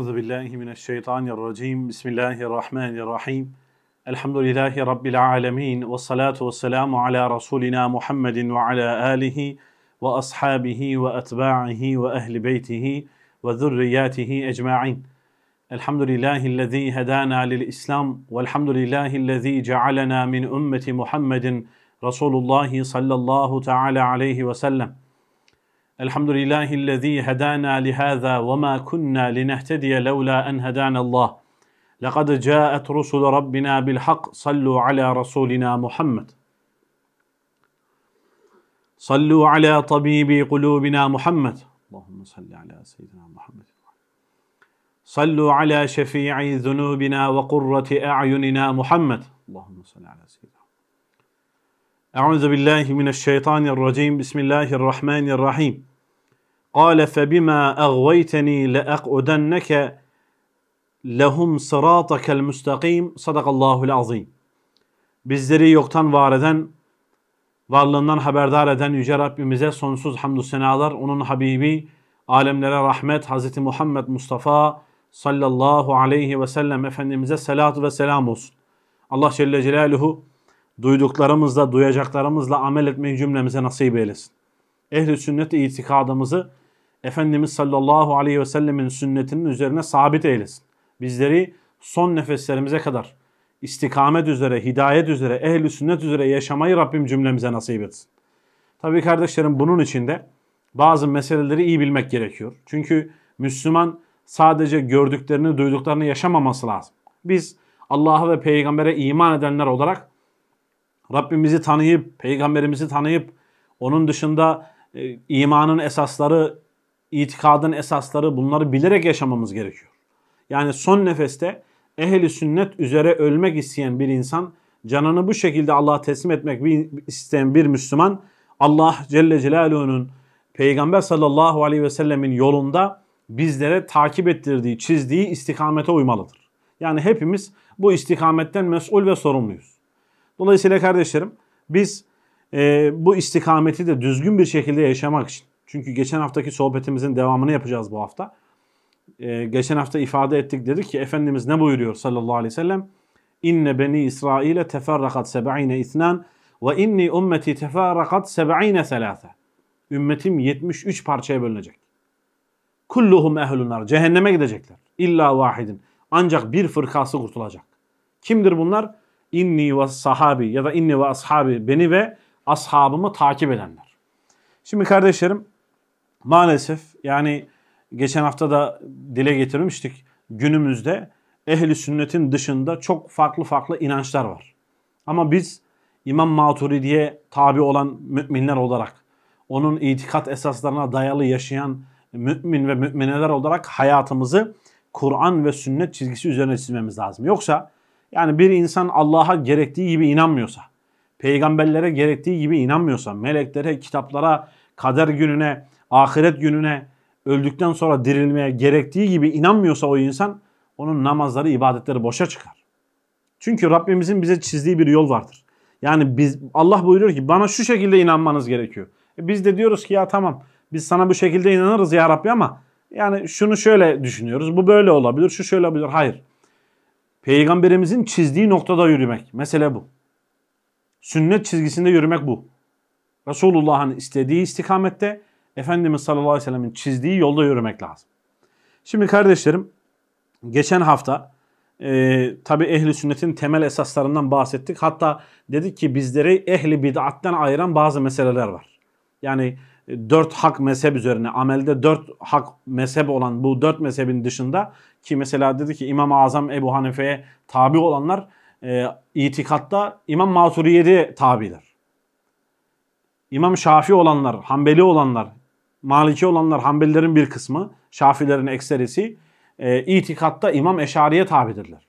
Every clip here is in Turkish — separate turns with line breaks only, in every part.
أعوذ بالله من الشيطان الرجيم بسم الله الرحمن الرحيم الحمد لله رب العالمين والصلاة والسلام على رسولنا محمد وعلى آله وأصحابه وأتباعه وأهل بيته وذرياته أجمعين الحمد لله الذي هدانا للإسلام والحمد لله الذي جعلنا من أمة محمد رسول الله صلى الله تعالى عليه وسلم الحمد لله الذي هدانا لهذا وما كنا لنهتدي لولا أن هدانا الله لقد جاءت رسل ربنا بالحق صلوا على رسولنا محمد صلوا على طبيب قلوبنا محمد اللهم صل على سيدنا محمد صلوا على شفيع ذنوبنا وقرة أعيننا محمد اللهم صل على سيدنا أعوذ بالله من الشيطان الرجيم بسم الله الرحمن الرحيم قال فبما أغويتني لأقعدنك lehum sıratakel müstakim sadakallahul azim. Bizleri yoktan var eden, varlığından haberdar eden Yüce Rabbimize sonsuz hamdü senalar, onun Habibi, alemlere rahmet Hz. Muhammed Mustafa sallallahu aleyhi ve sellem Efendimiz'e selatü ve selam olsun. Allah Celle Celaluhu duyduklarımızla, duyacaklarımızla amel etmeyi cümlemize nasip eylesin. Ehli sünnet itikadımızı Efendimiz sallallahu aleyhi ve sellemin sünnetinin üzerine sabit eylesin. Bizleri son nefeslerimize kadar istikamet üzere, hidayet üzere, ehli sünnet üzere yaşamayı Rabbim cümlemize nasip etsin. Tabii kardeşlerim bunun içinde bazı meseleleri iyi bilmek gerekiyor. Çünkü Müslüman sadece gördüklerini, duyduklarını yaşamaması lazım. Biz Allah'a ve peygambere iman edenler olarak Rabbimizi tanıyıp, peygamberimizi tanıyıp onun dışında e, imanın esasları, itikadın esasları bunları bilerek yaşamamız gerekiyor. Yani son nefeste ehli sünnet üzere ölmek isteyen bir insan, canını bu şekilde Allah'a teslim etmek isteyen bir Müslüman, Allah Celle Celaluhu'nun Peygamber sallallahu aleyhi ve sellemin yolunda bizlere takip ettirdiği, çizdiği istikamete uymalıdır. Yani hepimiz bu istikametten mesul ve sorumluyuz. Dolayısıyla kardeşlerim biz e, bu istikameti de düzgün bir şekilde yaşamak için çünkü geçen haftaki sohbetimizin devamını yapacağız bu hafta. Ee, geçen hafta ifade ettik dedik ki Efendimiz ne buyuruyor sallallahu aleyhi ve sellem? İnne beni İsrail'e teferrakat seb'ine isnan ve inni ümmeti teferrakat seb'ine selâse. Ümmetim 73 parçaya bölünecek. Kulluhum ehlunar. Cehenneme gidecekler. İlla vahidin. Ancak bir fırkası kurtulacak. Kimdir bunlar? İnni ve sahabi ya da inni ve ashabi. Beni ve ashabımı takip edenler. Şimdi kardeşlerim Maalesef yani geçen hafta da dile getirmiştik. Günümüzde ehli sünnetin dışında çok farklı farklı inançlar var. Ama biz İmam diye tabi olan müminler olarak onun itikat esaslarına dayalı yaşayan mümin ve mümineler olarak hayatımızı Kur'an ve sünnet çizgisi üzerine çizmemiz lazım. Yoksa yani bir insan Allah'a gerektiği gibi inanmıyorsa, peygamberlere gerektiği gibi inanmıyorsa, meleklere, kitaplara, kader gününe, ahiret gününe öldükten sonra dirilmeye gerektiği gibi inanmıyorsa o insan onun namazları, ibadetleri boşa çıkar. Çünkü Rabbimizin bize çizdiği bir yol vardır. Yani biz Allah buyuruyor ki bana şu şekilde inanmanız gerekiyor. E biz de diyoruz ki ya tamam biz sana bu şekilde inanırız ya Rabbi ama yani şunu şöyle düşünüyoruz. Bu böyle olabilir, şu şöyle olabilir. Hayır. Peygamberimizin çizdiği noktada yürümek. Mesele bu. Sünnet çizgisinde yürümek bu. Resulullah'ın istediği istikamette Efendimiz sallallahu aleyhi ve sellemin çizdiği yolda yürümek lazım. Şimdi kardeşlerim geçen hafta e, tabi ehli sünnetin temel esaslarından bahsettik. Hatta dedik ki bizleri ehli bid'atten ayıran bazı meseleler var. Yani e, dört hak mezhep üzerine amelde dört hak mezhep olan bu dört mezhebin dışında ki mesela dedi ki İmam-ı Azam Ebu Hanife'ye tabi olanlar e, itikatta İmam Maturidi'ye tabidir. İmam Şafii olanlar, Hanbeli olanlar, Maliki olanlar Hanbelilerin bir kısmı, Şafilerin ekserisi e, itikatta İmam Eşari'ye tabidirler.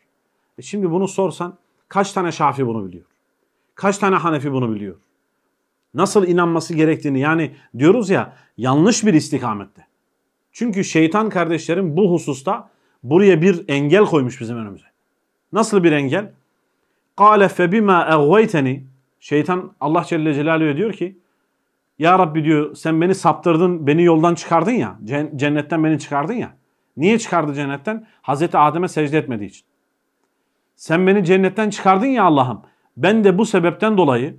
E şimdi bunu sorsan kaç tane Şafi bunu biliyor? Kaç tane Hanefi bunu biliyor? Nasıl inanması gerektiğini yani diyoruz ya yanlış bir istikamette. Çünkü şeytan kardeşlerim bu hususta buraya bir engel koymuş bizim önümüze. Nasıl bir engel? قَالَ فَبِمَا اَغْوَيْتَنِي Şeytan Allah Celle Celaluhu'ya diyor ki ya Rabbi diyor sen beni saptırdın, beni yoldan çıkardın ya. Cennetten beni çıkardın ya. Niye çıkardı cennetten? Hazreti Adem'e secde etmediği için. Sen beni cennetten çıkardın ya Allah'ım. Ben de bu sebepten dolayı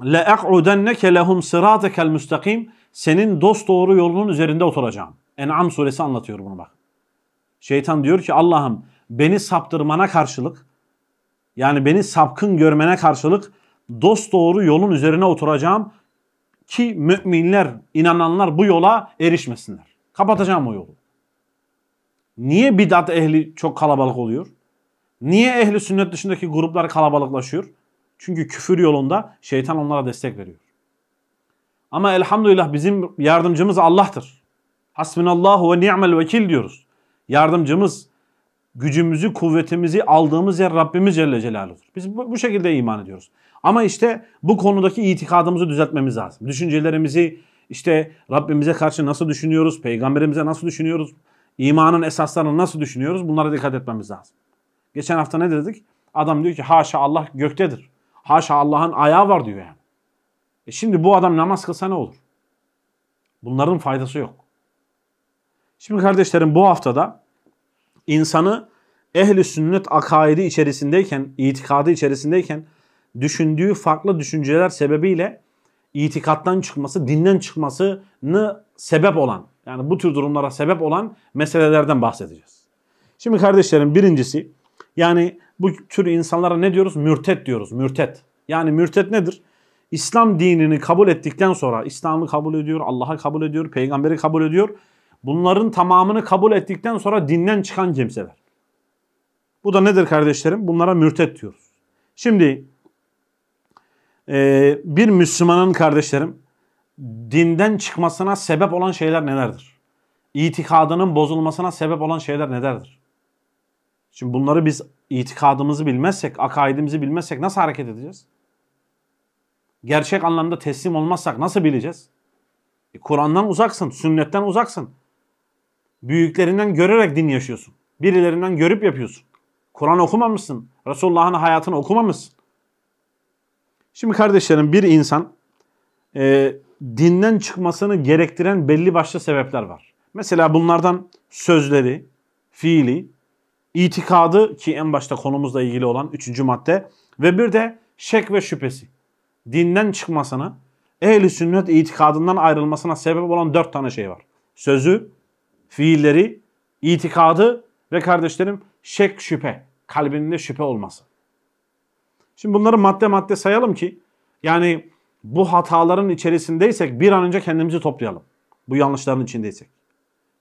لَاَقْعُدَنَّكَ لَهُمْ صِرَاتَكَ الْمُسْتَقِيمِ Senin dost doğru yolunun üzerinde oturacağım. En'am suresi anlatıyor bunu bak. Şeytan diyor ki Allah'ım beni saptırmana karşılık yani beni sapkın görmene karşılık dost doğru yolun üzerine oturacağım ki müminler, inananlar bu yola erişmesinler. Kapatacağım o yolu. Niye bidat ehli çok kalabalık oluyor? Niye ehli sünnet dışındaki gruplar kalabalıklaşıyor? Çünkü küfür yolunda şeytan onlara destek veriyor. Ama elhamdülillah bizim yardımcımız Allah'tır. Hasbinallahu ve ni'mel vekil diyoruz. Yardımcımız, gücümüzü, kuvvetimizi aldığımız yer Rabbimiz Celle Celaluhu'dur. Biz bu, bu şekilde iman ediyoruz. Ama işte bu konudaki itikadımızı düzeltmemiz lazım. Düşüncelerimizi işte Rabbimize karşı nasıl düşünüyoruz, peygamberimize nasıl düşünüyoruz, imanın esaslarını nasıl düşünüyoruz bunlara dikkat etmemiz lazım. Geçen hafta ne dedik? Adam diyor ki haşa Allah göktedir. Haşa Allah'ın ayağı var diyor yani. E şimdi bu adam namaz kılsa ne olur? Bunların faydası yok. Şimdi kardeşlerim bu haftada insanı ehli sünnet akaidi içerisindeyken, itikadı içerisindeyken düşündüğü farklı düşünceler sebebiyle itikattan çıkması, dinden çıkmasını sebep olan, yani bu tür durumlara sebep olan meselelerden bahsedeceğiz. Şimdi kardeşlerim birincisi, yani bu tür insanlara ne diyoruz? Mürtet diyoruz, mürtet. Yani mürtet nedir? İslam dinini kabul ettikten sonra, İslam'ı kabul ediyor, Allah'a kabul ediyor, peygamberi kabul ediyor Bunların tamamını kabul ettikten sonra dinden çıkan kimseler. Bu da nedir kardeşlerim? Bunlara mürtet diyoruz. Şimdi e, bir Müslümanın kardeşlerim dinden çıkmasına sebep olan şeyler nelerdir? İtikadının bozulmasına sebep olan şeyler nelerdir? Şimdi bunları biz itikadımızı bilmezsek, akaidimizi bilmezsek nasıl hareket edeceğiz? Gerçek anlamda teslim olmazsak nasıl bileceğiz? E, Kur'an'dan uzaksın, sünnetten uzaksın. Büyüklerinden görerek din yaşıyorsun. Birilerinden görüp yapıyorsun. Kur'an okumamışsın. Resulullah'ın hayatını okumamışsın. Şimdi kardeşlerim bir insan e, dinden çıkmasını gerektiren belli başlı sebepler var. Mesela bunlardan sözleri, fiili, itikadı ki en başta konumuzla ilgili olan üçüncü madde ve bir de şek ve şüphesi. Dinden çıkmasına, ehli sünnet itikadından ayrılmasına sebep olan dört tane şey var. Sözü, fiilleri, itikadı ve kardeşlerim şek şüphe, kalbinde şüphe olması. Şimdi bunları madde madde sayalım ki yani bu hataların içerisindeysek bir an önce kendimizi toplayalım. Bu yanlışların içindeysek.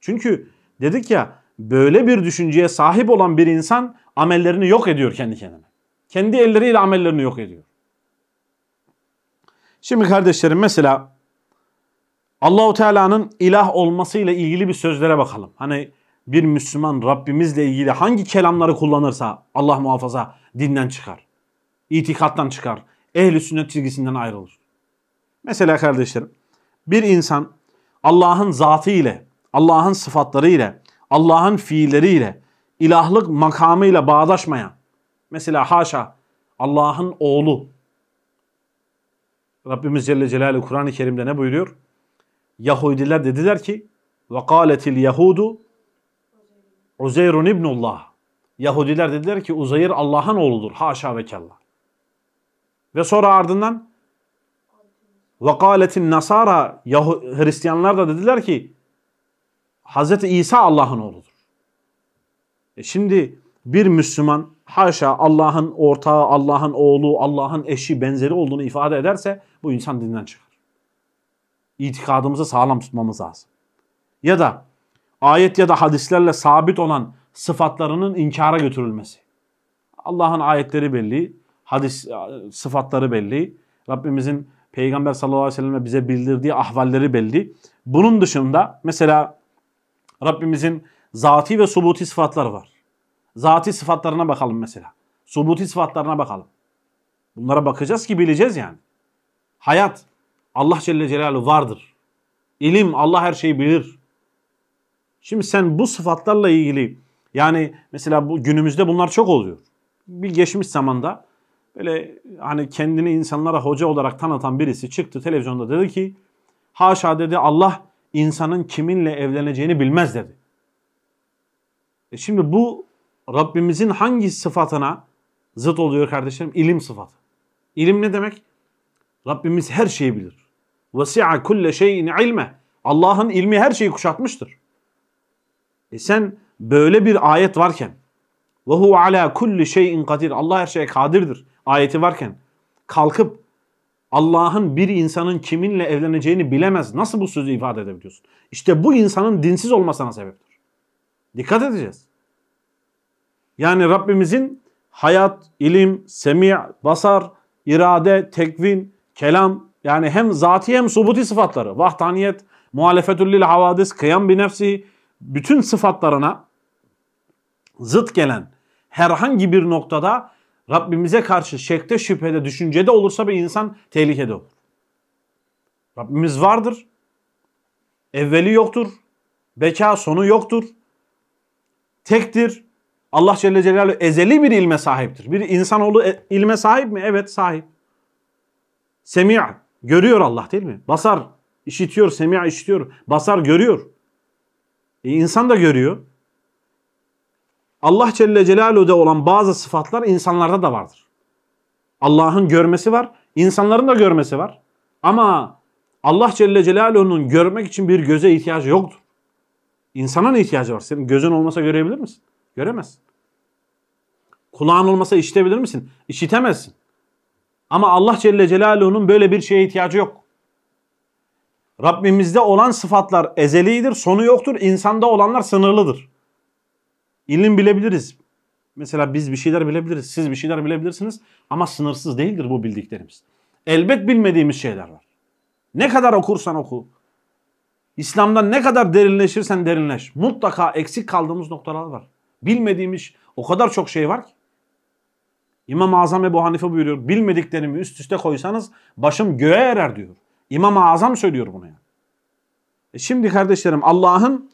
Çünkü dedik ya böyle bir düşünceye sahip olan bir insan amellerini yok ediyor kendi kendine. Kendi elleriyle amellerini yok ediyor. Şimdi kardeşlerim mesela Allahu Teala'nın ilah olmasıyla ilgili bir sözlere bakalım. Hani bir Müslüman Rabbimizle ilgili hangi kelamları kullanırsa Allah muhafaza dinden çıkar. İtikattan çıkar. Ehli sünnet çizgisinden ayrılır. Mesela kardeşlerim bir insan Allah'ın zatı ile, Allah'ın sıfatları ile, Allah'ın fiilleri ile ilahlık makamı ile bağdaşmayan mesela haşa Allah'ın oğlu Rabbimiz Celle Celaluhu Kur'an-ı Kerim'de ne buyuruyor? Yahudiler dediler ki وَقَالَتِ الْيَهُودُ Uzeyrun ibnullah. Yahudiler dediler ki Uzeyr Allah'ın oğludur. Haşa ve kella. Ve sonra ardından Vakaletin Nasara Hristiyanlar da dediler ki Hz. İsa Allah'ın oğludur. E şimdi bir Müslüman haşa Allah'ın ortağı, Allah'ın oğlu, Allah'ın eşi, benzeri olduğunu ifade ederse bu insan dinden çıkar itikadımızı sağlam tutmamız lazım. Ya da ayet ya da hadislerle sabit olan sıfatlarının inkara götürülmesi. Allah'ın ayetleri belli, hadis e, sıfatları belli, Rabbimizin Peygamber sallallahu aleyhi ve sellem'e bize bildirdiği ahvalleri belli. Bunun dışında mesela Rabbimizin zati ve subuti sıfatları var. Zati sıfatlarına bakalım mesela. Subuti sıfatlarına bakalım. Bunlara bakacağız ki bileceğiz yani. Hayat, Allah Celle Celaluhu vardır. İlim Allah her şeyi bilir. Şimdi sen bu sıfatlarla ilgili yani mesela bu günümüzde bunlar çok oluyor. Bir geçmiş zamanda böyle hani kendini insanlara hoca olarak tanıtan birisi çıktı televizyonda dedi ki haşa dedi Allah insanın kiminle evleneceğini bilmez dedi. E şimdi bu Rabbimizin hangi sıfatına zıt oluyor kardeşlerim? İlim sıfatı. İlim ne demek? Rabbimiz her şeyi bilir. Vasi'a kulle şeyin ilme. Allah'ın ilmi her şeyi kuşatmıştır. E sen böyle bir ayet varken ve huve ala kulli şeyin kadir. Allah her şeye kadirdir. Ayeti varken kalkıp Allah'ın bir insanın kiminle evleneceğini bilemez. Nasıl bu sözü ifade edebiliyorsun? İşte bu insanın dinsiz olmasına sebeptir. Dikkat edeceğiz. Yani Rabbimizin hayat, ilim, semi', basar, irade, tekvin, kelam yani hem zatî hem subuti sıfatları. Vahdaniyet, muhalefetül lil havadis, kıyam bi nefsi bütün sıfatlarına zıt gelen herhangi bir noktada Rabbimize karşı şekte, şüphede, düşüncede olursa bir insan tehlikede olur. Rabbimiz vardır. Evveli yoktur. Beka sonu yoktur. Tektir. Allah Celle Celaluhu ezeli bir ilme sahiptir. Bir insanoğlu e, ilme sahip mi? Evet sahip. Semi' Görüyor Allah değil mi? Basar işitiyor, semia işitiyor. Basar görüyor. E insan da görüyor. Allah Celle Celaluhu'da olan bazı sıfatlar insanlarda da vardır. Allah'ın görmesi var, insanların da görmesi var. Ama Allah Celle Celaluhu'nun görmek için bir göze ihtiyacı yoktur. İnsana ne ihtiyacı var? Senin gözün olmasa görebilir misin? Göremezsin. Kulağın olmasa işitebilir misin? İşitemezsin. Ama Allah Celle Celaluhu'nun böyle bir şeye ihtiyacı yok. Rabbimizde olan sıfatlar ezelidir, sonu yoktur. İnsanda olanlar sınırlıdır. İlim bilebiliriz. Mesela biz bir şeyler bilebiliriz, siz bir şeyler bilebilirsiniz ama sınırsız değildir bu bildiklerimiz. Elbet bilmediğimiz şeyler var. Ne kadar okursan oku, İslam'dan ne kadar derinleşirsen derinleş. Mutlaka eksik kaldığımız noktalar var. Bilmediğimiz o kadar çok şey var ki. İmam-ı Azam Ebu Hanife buyuruyor. Bilmediklerimi üst üste koysanız başım göğe erer diyor. İmam-ı Azam söylüyor bunu yani. E şimdi kardeşlerim Allah'ın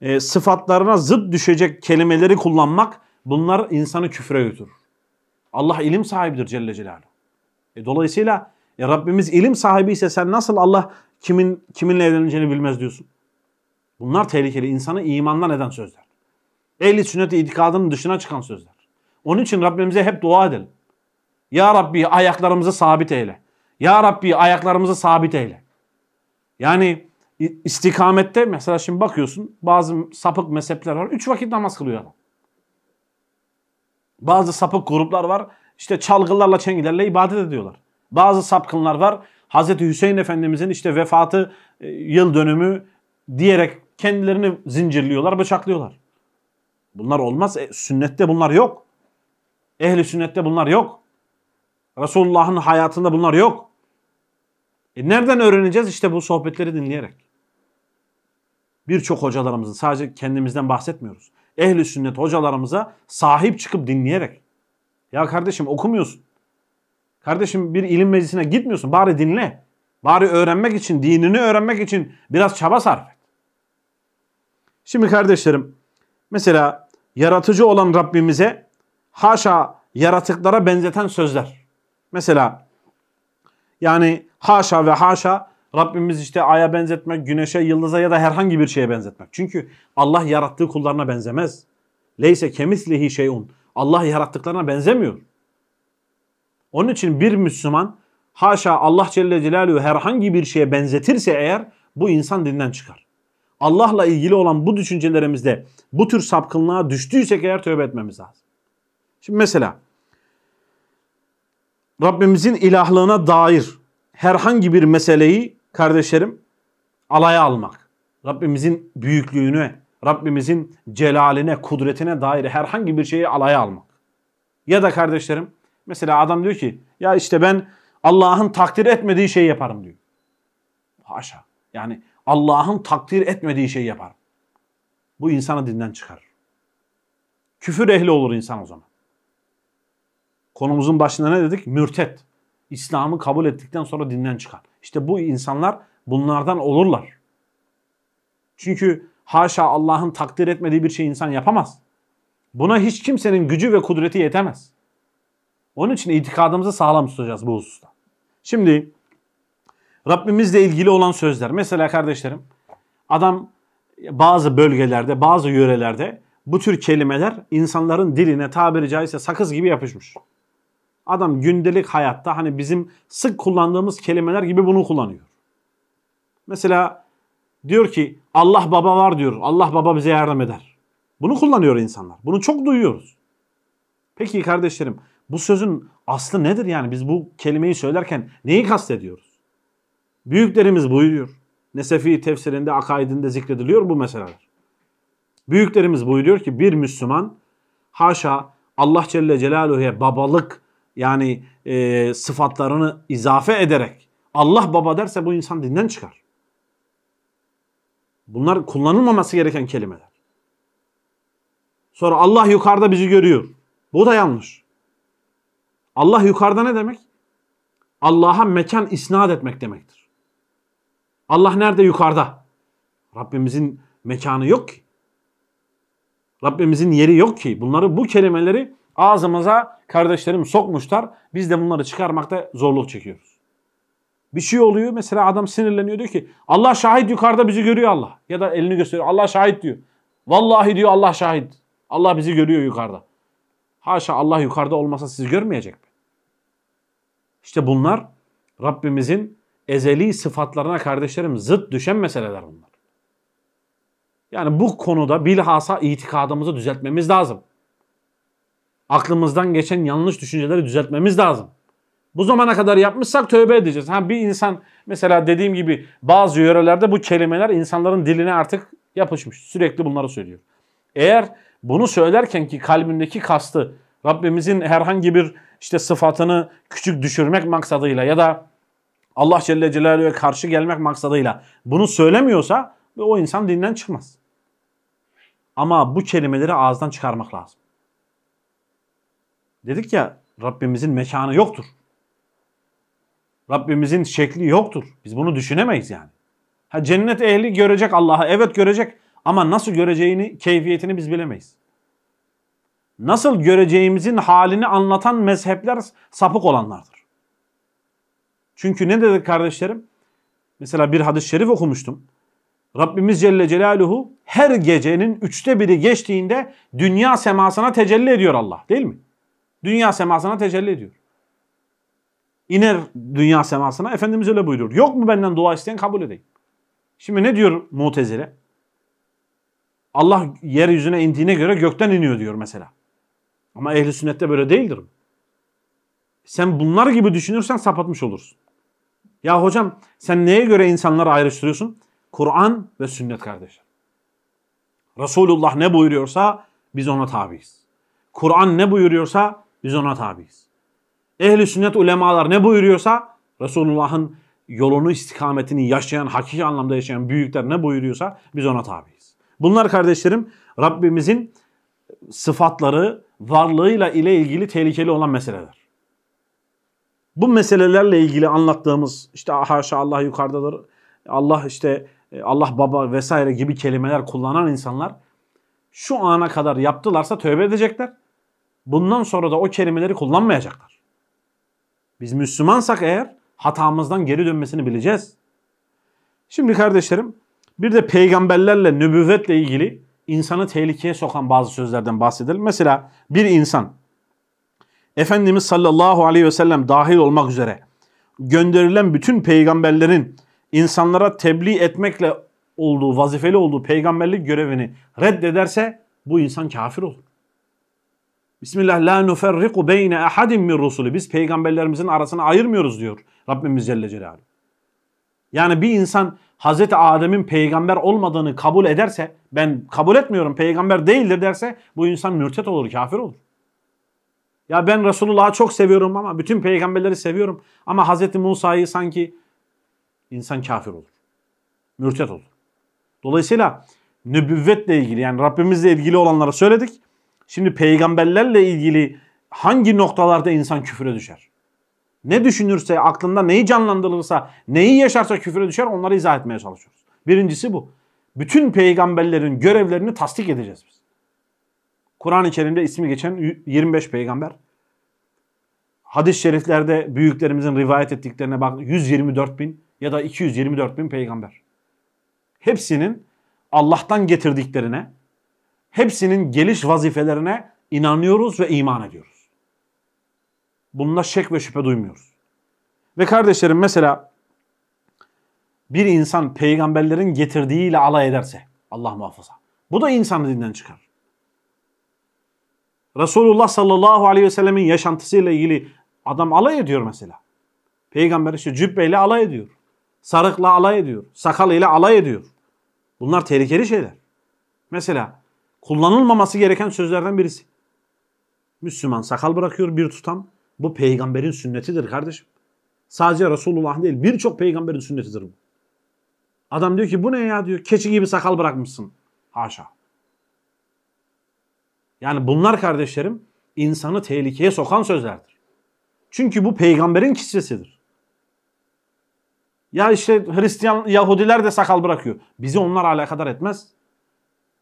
e, sıfatlarına zıt düşecek kelimeleri kullanmak bunlar insanı küfre götürür. Allah ilim sahibidir Celle Celaluhu. E, dolayısıyla e, Rabbimiz ilim sahibi ise sen nasıl Allah kimin kiminle evleneceğini bilmez diyorsun. Bunlar tehlikeli. insanı imandan eden sözler. Ehli sünnet itikadının dışına çıkan sözler. Onun için Rabbimize hep dua edelim. Ya Rabbi ayaklarımızı sabit eyle. Ya Rabbi ayaklarımızı sabit eyle. Yani istikamette mesela şimdi bakıyorsun bazı sapık mezhepler var. Üç vakit namaz kılıyor adam. Bazı sapık gruplar var. İşte çalgılarla çengilerle ibadet ediyorlar. Bazı sapkınlar var. Hazreti Hüseyin Efendimizin işte vefatı e, yıl dönümü diyerek kendilerini zincirliyorlar, bıçaklıyorlar. Bunlar olmaz. E, sünnette bunlar yok. Ehli sünnette bunlar yok. Resulullah'ın hayatında bunlar yok. E nereden öğreneceğiz? İşte bu sohbetleri dinleyerek. Birçok hocalarımızın sadece kendimizden bahsetmiyoruz. Ehli sünnet hocalarımıza sahip çıkıp dinleyerek. Ya kardeşim okumuyorsun. Kardeşim bir ilim meclisine gitmiyorsun. Bari dinle. Bari öğrenmek için, dinini öğrenmek için biraz çaba sarf et. Şimdi kardeşlerim mesela yaratıcı olan Rabbimize haşa yaratıklara benzeten sözler. Mesela yani haşa ve haşa Rabbimiz işte aya benzetmek, güneşe, yıldıza ya da herhangi bir şeye benzetmek. Çünkü Allah yarattığı kullarına benzemez. Leyse kemislihi şeyun. Allah yarattıklarına benzemiyor. Onun için bir Müslüman haşa Allah Celle Celaluhu herhangi bir şeye benzetirse eğer bu insan dinden çıkar. Allah'la ilgili olan bu düşüncelerimizde bu tür sapkınlığa düştüysek eğer tövbe etmemiz lazım. Şimdi mesela Rabbimizin ilahlığına dair herhangi bir meseleyi kardeşlerim alaya almak. Rabbimizin büyüklüğüne, Rabbimizin celaline, kudretine dair herhangi bir şeyi alaya almak. Ya da kardeşlerim mesela adam diyor ki ya işte ben Allah'ın takdir etmediği şeyi yaparım diyor. Haşa. Yani Allah'ın takdir etmediği şeyi yaparım. Bu insanı dinden çıkarır. Küfür ehli olur insan o zaman konumuzun başında ne dedik? Mürtet. İslam'ı kabul ettikten sonra dinden çıkan. İşte bu insanlar bunlardan olurlar. Çünkü haşa Allah'ın takdir etmediği bir şey insan yapamaz. Buna hiç kimsenin gücü ve kudreti yetemez. Onun için itikadımızı sağlam tutacağız bu hususta. Şimdi Rabbimizle ilgili olan sözler. Mesela kardeşlerim adam bazı bölgelerde, bazı yörelerde bu tür kelimeler insanların diline tabiri caizse sakız gibi yapışmış. Adam gündelik hayatta hani bizim sık kullandığımız kelimeler gibi bunu kullanıyor. Mesela diyor ki Allah baba var diyor. Allah baba bize yardım eder. Bunu kullanıyor insanlar. Bunu çok duyuyoruz. Peki kardeşlerim bu sözün aslı nedir yani? Biz bu kelimeyi söylerken neyi kastediyoruz? Büyüklerimiz buyuruyor. Nesefi tefsirinde, akaidinde zikrediliyor bu meseleler. Büyüklerimiz buyuruyor ki bir Müslüman haşa Allah Celle Celaluhu'ya babalık yani e, sıfatlarını izafe ederek Allah baba derse bu insan dinden çıkar. Bunlar kullanılmaması gereken kelimeler. Sonra Allah yukarıda bizi görüyor. Bu da yanlış. Allah yukarıda ne demek? Allah'a mekan isnat etmek demektir. Allah nerede? Yukarıda. Rabbimizin mekanı yok ki. Rabbimizin yeri yok ki. Bunları bu kelimeleri Ağzımıza kardeşlerim sokmuşlar. Biz de bunları çıkarmakta zorluk çekiyoruz. Bir şey oluyor mesela adam sinirleniyor diyor ki Allah şahit yukarıda bizi görüyor Allah. Ya da elini gösteriyor Allah şahit diyor. Vallahi diyor Allah şahit. Allah bizi görüyor yukarıda. Haşa Allah yukarıda olmasa sizi görmeyecek mi? İşte bunlar Rabbimizin ezeli sıfatlarına kardeşlerim zıt düşen meseleler bunlar. Yani bu konuda bilhassa itikadımızı düzeltmemiz lazım aklımızdan geçen yanlış düşünceleri düzeltmemiz lazım. Bu zamana kadar yapmışsak tövbe edeceğiz. Ha bir insan mesela dediğim gibi bazı yörelerde bu kelimeler insanların diline artık yapışmış. Sürekli bunları söylüyor. Eğer bunu söylerken ki kalbindeki kastı Rabbimizin herhangi bir işte sıfatını küçük düşürmek maksadıyla ya da Allah Celle Celaluhu'ya karşı gelmek maksadıyla bunu söylemiyorsa o insan dinden çıkmaz. Ama bu kelimeleri ağızdan çıkarmak lazım. Dedik ya Rabbimizin mekanı yoktur. Rabbimizin şekli yoktur. Biz bunu düşünemeyiz yani. Ha cennet ehli görecek Allah'ı. Evet görecek ama nasıl göreceğini, keyfiyetini biz bilemeyiz. Nasıl göreceğimizin halini anlatan mezhepler sapık olanlardır. Çünkü ne dedik kardeşlerim? Mesela bir hadis-i şerif okumuştum. Rabbimiz Celle Celaluhu her gecenin üçte biri geçtiğinde dünya semasına tecelli ediyor Allah değil mi? dünya semasına tecelli ediyor. İner dünya semasına. Efendimiz öyle buyuruyor. Yok mu benden dua isteyen kabul edeyim. Şimdi ne diyor Mutezile? Allah yeryüzüne indiğine göre gökten iniyor diyor mesela. Ama ehli sünnette böyle değildir. Sen bunlar gibi düşünürsen sapatmış olursun. Ya hocam sen neye göre insanları ayrıştırıyorsun? Kur'an ve sünnet kardeşler. Resulullah ne buyuruyorsa biz ona tabiiz. Kur'an ne buyuruyorsa biz ona tabiiz. Ehli sünnet ulemalar ne buyuruyorsa Resulullah'ın yolunu istikametini yaşayan, hakiki anlamda yaşayan büyükler ne buyuruyorsa biz ona tabiiz. Bunlar kardeşlerim Rabbimizin sıfatları, varlığıyla ile ilgili tehlikeli olan meseleler. Bu meselelerle ilgili anlattığımız işte haşa Allah yukarıdadır, Allah işte Allah baba vesaire gibi kelimeler kullanan insanlar şu ana kadar yaptılarsa tövbe edecekler bundan sonra da o kelimeleri kullanmayacaklar. Biz Müslümansak eğer hatamızdan geri dönmesini bileceğiz. Şimdi kardeşlerim bir de peygamberlerle nübüvvetle ilgili insanı tehlikeye sokan bazı sözlerden bahsedelim. Mesela bir insan Efendimiz sallallahu aleyhi ve sellem dahil olmak üzere gönderilen bütün peygamberlerin insanlara tebliğ etmekle olduğu, vazifeli olduğu peygamberlik görevini reddederse bu insan kafir olur. Bismillah la nuferriku beyne ahadim min rusuli. Biz peygamberlerimizin arasını ayırmıyoruz diyor Rabbimiz Celle Celaluhu. Yani bir insan Hz. Adem'in peygamber olmadığını kabul ederse, ben kabul etmiyorum peygamber değildir derse bu insan mürtet olur, kafir olur. Ya ben Resulullah'ı çok seviyorum ama bütün peygamberleri seviyorum ama Hz. Musa'yı sanki insan kafir olur. Mürtet olur. Dolayısıyla nübüvvetle ilgili yani Rabbimizle ilgili olanları söyledik. Şimdi peygamberlerle ilgili hangi noktalarda insan küfüre düşer? Ne düşünürse, aklında neyi canlandırılırsa, neyi yaşarsa küfüre düşer onları izah etmeye çalışıyoruz. Birincisi bu. Bütün peygamberlerin görevlerini tasdik edeceğiz biz. Kur'an-ı Kerim'de ismi geçen 25 peygamber. Hadis-i şeriflerde büyüklerimizin rivayet ettiklerine bak 124 bin ya da 224 bin peygamber. Hepsinin Allah'tan getirdiklerine, hepsinin geliş vazifelerine inanıyoruz ve iman ediyoruz. Bununla şek ve şüphe duymuyoruz. Ve kardeşlerim mesela bir insan peygamberlerin getirdiğiyle alay ederse Allah muhafaza. Bu da insanı dinden çıkar. Resulullah sallallahu aleyhi ve sellemin yaşantısıyla ilgili adam alay ediyor mesela. Peygamber işte cübbeyle alay ediyor. Sarıkla alay ediyor. Sakalıyla alay ediyor. Bunlar tehlikeli şeyler. Mesela kullanılmaması gereken sözlerden birisi. Müslüman sakal bırakıyor bir tutam. Bu peygamberin sünnetidir kardeşim. Sadece Resulullah değil birçok peygamberin sünnetidir bu. Adam diyor ki bu ne ya diyor. Keçi gibi sakal bırakmışsın. Haşa. Yani bunlar kardeşlerim insanı tehlikeye sokan sözlerdir. Çünkü bu peygamberin kisvesidir. Ya işte Hristiyan Yahudiler de sakal bırakıyor. Bizi onlar alakadar etmez.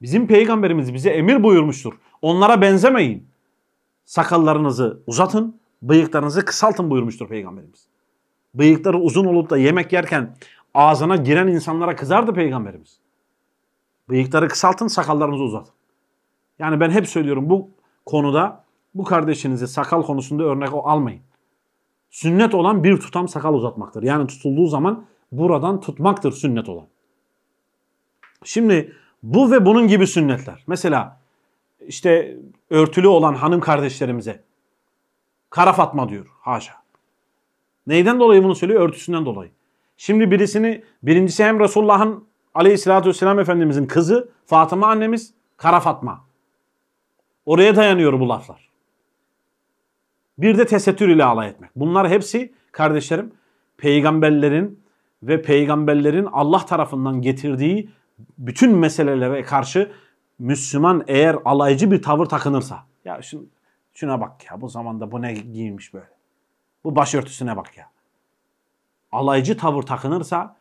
Bizim peygamberimiz bize emir buyurmuştur. Onlara benzemeyin. Sakallarınızı uzatın, bıyıklarınızı kısaltın buyurmuştur peygamberimiz. Bıyıkları uzun olup da yemek yerken ağzına giren insanlara kızardı peygamberimiz. Bıyıkları kısaltın, sakallarınızı uzatın. Yani ben hep söylüyorum bu konuda bu kardeşinizi sakal konusunda örnek almayın. Sünnet olan bir tutam sakal uzatmaktır. Yani tutulduğu zaman buradan tutmaktır sünnet olan. Şimdi bu ve bunun gibi sünnetler. Mesela işte örtülü olan hanım kardeşlerimize kara Fatma diyor. Haşa. Neyden dolayı bunu söylüyor? Örtüsünden dolayı. Şimdi birisini, birincisi hem Resulullah'ın aleyhissalatü vesselam Efendimizin kızı Fatıma annemiz, kara Fatma. Oraya dayanıyor bu laflar. Bir de tesettür ile alay etmek. Bunlar hepsi kardeşlerim peygamberlerin ve peygamberlerin Allah tarafından getirdiği bütün meselelere karşı Müslüman eğer alaycı bir tavır takınırsa. Ya şun, şuna bak ya bu zamanda bu ne giymiş böyle. Bu başörtüsüne bak ya. Alaycı tavır takınırsa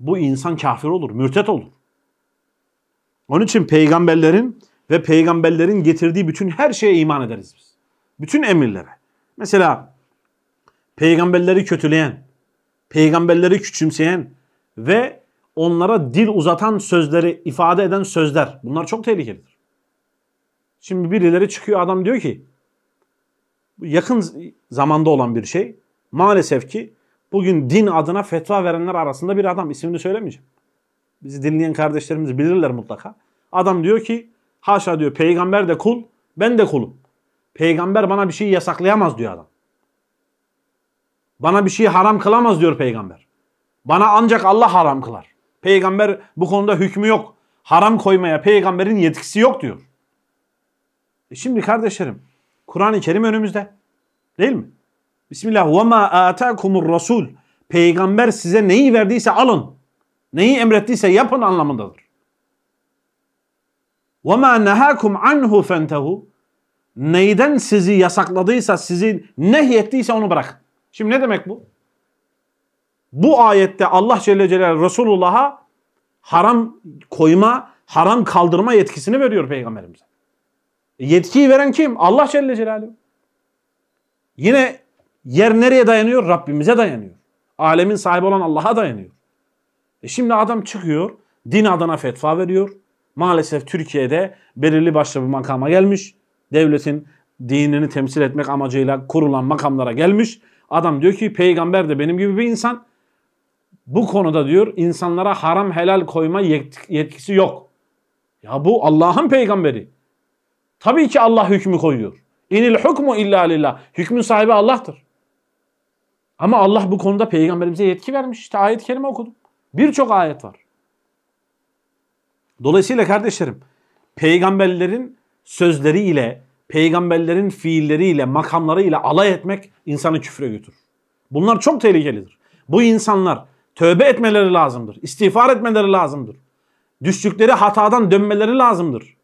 bu insan kafir olur, mürtet olur. Onun için peygamberlerin ve peygamberlerin getirdiği bütün her şeye iman ederiz biz. Bütün emirlere. Mesela peygamberleri kötüleyen, peygamberleri küçümseyen ve onlara dil uzatan sözleri ifade eden sözler. Bunlar çok tehlikelidir. Şimdi birileri çıkıyor adam diyor ki yakın zamanda olan bir şey maalesef ki bugün din adına fetva verenler arasında bir adam ismini söylemeyeceğim. Bizi dinleyen kardeşlerimiz bilirler mutlaka. Adam diyor ki haşa diyor peygamber de kul ben de kulum. Peygamber bana bir şey yasaklayamaz diyor adam. Bana bir şey haram kılamaz diyor peygamber. Bana ancak Allah haram kılar. Peygamber bu konuda hükmü yok. Haram koymaya peygamberin yetkisi yok diyor. E şimdi kardeşlerim Kur'an-ı Kerim önümüzde. Değil mi? Bismillah. وَمَا آتَاكُمُ Rasul Peygamber size neyi verdiyse alın. Neyi emrettiyse yapın anlamındadır. وَمَا نَهَاكُمْ عَنْهُ فَانْتَهُ Neyden sizi yasakladıysa, sizi nehyettiyse onu bırakın. Şimdi ne demek bu? Bu ayette Allah Celle Celaluhu Resulullah'a haram koyma, haram kaldırma yetkisini veriyor peygamberimize. E, yetkiyi veren kim? Allah Celle Celaluhu. Yine yer nereye dayanıyor? Rabbimize dayanıyor. Alemin sahibi olan Allah'a dayanıyor. E şimdi adam çıkıyor, din adına fetva veriyor. Maalesef Türkiye'de belirli başlı bir makama gelmiş. Devletin dinini temsil etmek amacıyla kurulan makamlara gelmiş. Adam diyor ki peygamber de benim gibi bir insan. Bu konuda diyor insanlara haram helal koyma yetkisi yok. Ya bu Allah'ın peygamberi. Tabii ki Allah hükmü koyuyor. İnil hukmu illa lillah. Hükmün sahibi Allah'tır. Ama Allah bu konuda peygamberimize yetki vermiş. İşte ayet-i kerime okudum. Birçok ayet var. Dolayısıyla kardeşlerim peygamberlerin sözleriyle, peygamberlerin fiilleriyle, makamlarıyla alay etmek insanı küfre götürür. Bunlar çok tehlikelidir. Bu insanlar Tövbe etmeleri lazımdır. İstiğfar etmeleri lazımdır. Düştükleri hatadan dönmeleri lazımdır.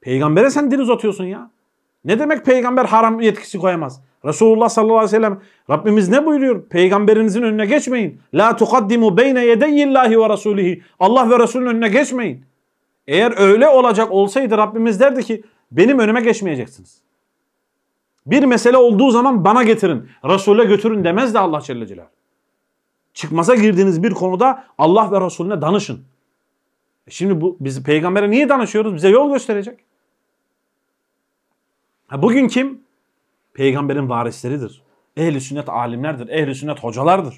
Peygambere sen dil uzatıyorsun ya. Ne demek peygamber haram yetkisi koyamaz? Resulullah sallallahu aleyhi ve sellem Rabbimiz ne buyuruyor? Peygamberinizin önüne geçmeyin. La tukaddimu beyne yedeyillahi ve rasulihi. Allah ve Resulünün önüne geçmeyin. Eğer öyle olacak olsaydı Rabbimiz derdi ki benim önüme geçmeyeceksiniz. Bir mesele olduğu zaman bana getirin. Resul'e götürün demez de Allah Celle Celaluhu çıkmaza girdiğiniz bir konuda Allah ve Resulüne danışın. E şimdi bu biz peygambere niye danışıyoruz? Bize yol gösterecek. Ha bugün kim? Peygamberin varisleridir. Ehli sünnet alimlerdir, ehli sünnet hocalardır.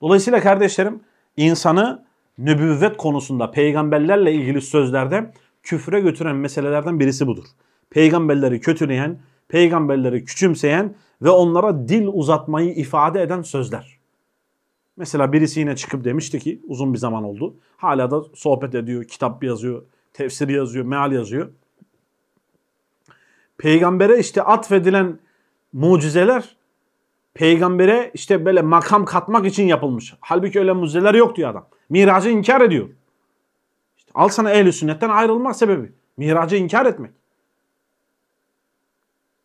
Dolayısıyla kardeşlerim insanı nübüvvet konusunda peygamberlerle ilgili sözlerde küfre götüren meselelerden birisi budur. Peygamberleri kötüleyen, peygamberleri küçümseyen ve onlara dil uzatmayı ifade eden sözler. Mesela birisi yine çıkıp demişti ki uzun bir zaman oldu. Hala da sohbet ediyor, kitap yazıyor, tefsir yazıyor, meal yazıyor. Peygambere işte atfedilen mucizeler peygambere işte böyle makam katmak için yapılmış. Halbuki öyle mucizeler yok diyor adam. Miracı inkar ediyor. İşte al sana ehli sünnetten ayrılma sebebi. Miracı inkar etmek.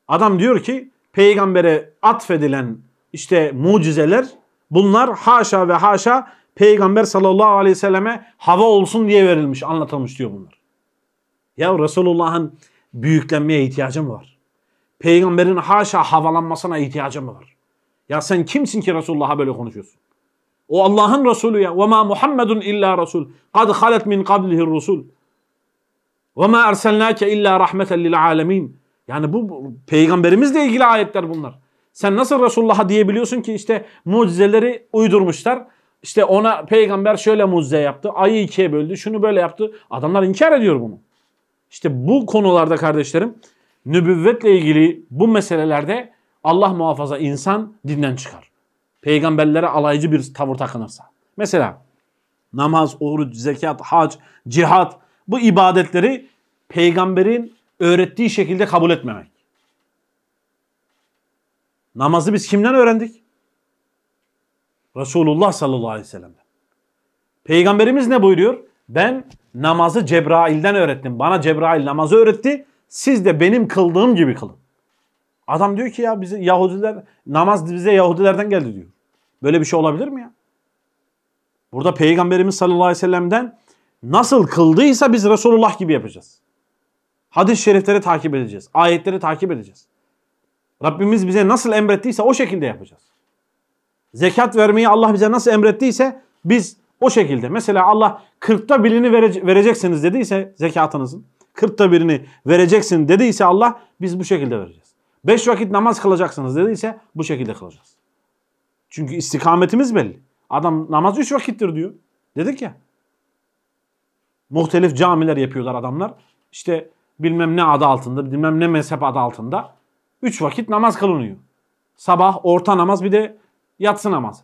Adam diyor ki peygambere atfedilen işte mucizeler Bunlar haşa ve haşa Peygamber sallallahu aleyhi ve selleme hava olsun diye verilmiş, anlatılmış diyor bunlar. Ya Resulullah'ın büyüklenmeye ihtiyacı mı var? Peygamberin haşa havalanmasına ihtiyacı mı var? Ya sen kimsin ki Resulullah'a böyle konuşuyorsun? O Allah'ın Resulü ya. وَمَا مُحَمَّدٌ illa Rasul. قَدْ خَلَتْ مِنْ قَبْلِهِ الرُّسُولُ وَمَا اَرْسَلْنَاكَ illa رَحْمَةً لِلْعَالَمِينَ Yani bu peygamberimizle ilgili ayetler bunlar. Sen nasıl Resulullah'a diyebiliyorsun ki işte mucizeleri uydurmuşlar. İşte ona peygamber şöyle mucize yaptı. Ayı ikiye böldü. Şunu böyle yaptı. Adamlar inkar ediyor bunu. İşte bu konularda kardeşlerim nübüvvetle ilgili bu meselelerde Allah muhafaza insan dinden çıkar. Peygamberlere alaycı bir tavır takınırsa. Mesela namaz, oruç, zekat, hac, cihat bu ibadetleri peygamberin öğrettiği şekilde kabul etmemek. Namazı biz kimden öğrendik? Resulullah sallallahu aleyhi ve sellem'den. Peygamberimiz ne buyuruyor? Ben namazı Cebrail'den öğrettim. Bana Cebrail namazı öğretti. Siz de benim kıldığım gibi kılın. Adam diyor ki ya bize Yahudiler namaz bize Yahudilerden geldi diyor. Böyle bir şey olabilir mi ya? Burada Peygamberimiz sallallahu aleyhi ve sellem'den nasıl kıldıysa biz Resulullah gibi yapacağız. Hadis-i şerifleri takip edeceğiz. Ayetleri takip edeceğiz. Rabbimiz bize nasıl emrettiyse o şekilde yapacağız. Zekat vermeyi Allah bize nasıl emrettiyse biz o şekilde. Mesela Allah kırkta birini vereceksiniz dediyse zekatınızın kırkta birini vereceksin dediyse Allah biz bu şekilde vereceğiz. Beş vakit namaz kılacaksınız dediyse bu şekilde kılacağız. Çünkü istikametimiz belli. Adam namaz üç vakittir diyor. Dedik ya. Muhtelif camiler yapıyorlar adamlar. İşte bilmem ne adı altında, bilmem ne mezhep adı altında. 3 vakit namaz kılınıyor. Sabah, orta namaz bir de yatsı namaz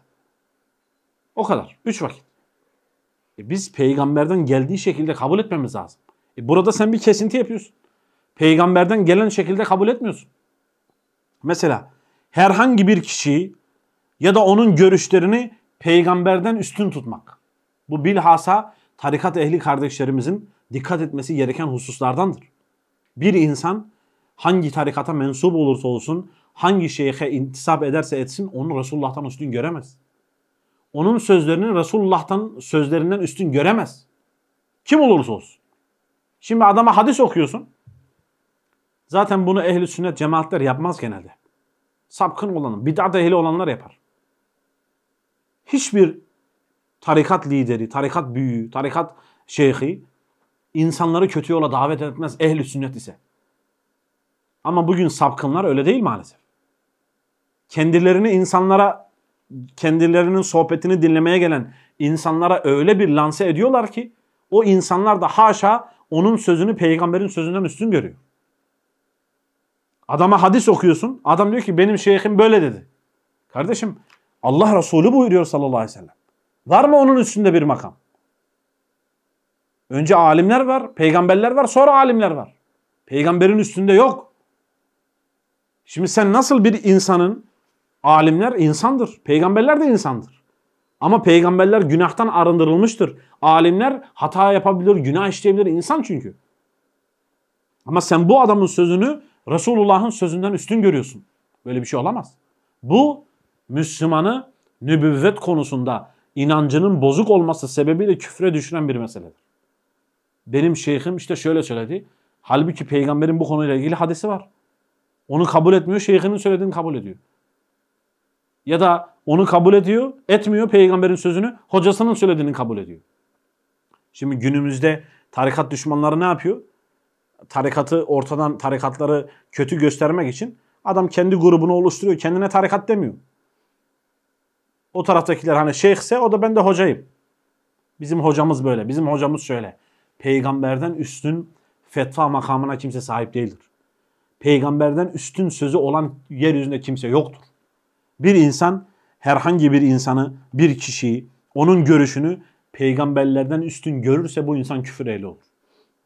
O kadar. 3 vakit. E biz peygamberden geldiği şekilde kabul etmemiz lazım. E burada sen bir kesinti yapıyorsun. Peygamberden gelen şekilde kabul etmiyorsun. Mesela herhangi bir kişiyi ya da onun görüşlerini peygamberden üstün tutmak. Bu bilhassa tarikat ehli kardeşlerimizin dikkat etmesi gereken hususlardandır. Bir insan hangi tarikata mensup olursa olsun, hangi şeyhe intisap ederse etsin onu Resulullah'tan üstün göremez. Onun sözlerini Resulullah'tan sözlerinden üstün göremez. Kim olursa olsun. Şimdi adama hadis okuyorsun. Zaten bunu ehli sünnet cemaatler yapmaz genelde. Sapkın olanın, bid'at ehli olanlar yapar. Hiçbir tarikat lideri, tarikat büyüğü, tarikat şeyhi insanları kötü yola davet etmez ehli sünnet ise. Ama bugün sapkınlar öyle değil maalesef. Kendilerini insanlara, kendilerinin sohbetini dinlemeye gelen insanlara öyle bir lanse ediyorlar ki o insanlar da haşa onun sözünü peygamberin sözünden üstün görüyor. Adama hadis okuyorsun. Adam diyor ki benim şeyhim böyle dedi. Kardeşim Allah Resulü buyuruyor sallallahu aleyhi ve sellem. Var mı onun üstünde bir makam? Önce alimler var, peygamberler var, sonra alimler var. Peygamberin üstünde yok. Şimdi sen nasıl bir insanın, alimler insandır, peygamberler de insandır. Ama peygamberler günahtan arındırılmıştır. Alimler hata yapabilir, günah işleyebilir insan çünkü. Ama sen bu adamın sözünü Resulullah'ın sözünden üstün görüyorsun. Böyle bir şey olamaz. Bu Müslümanı nübüvvet konusunda inancının bozuk olması sebebiyle küfre düşüren bir meseledir. Benim şeyhim işte şöyle söyledi. Halbuki peygamberin bu konuyla ilgili hadisi var. Onu kabul etmiyor, şeyhinin söylediğini kabul ediyor. Ya da onu kabul ediyor, etmiyor peygamberin sözünü, hocasının söylediğini kabul ediyor. Şimdi günümüzde tarikat düşmanları ne yapıyor? Tarikatı ortadan, tarikatları kötü göstermek için adam kendi grubunu oluşturuyor. Kendine tarikat demiyor. O taraftakiler hani şeyhse o da ben de hocayım. Bizim hocamız böyle, bizim hocamız şöyle. Peygamberden üstün fetva makamına kimse sahip değildir peygamberden üstün sözü olan yeryüzünde kimse yoktur. Bir insan herhangi bir insanı, bir kişiyi, onun görüşünü peygamberlerden üstün görürse bu insan küfür ehli olur.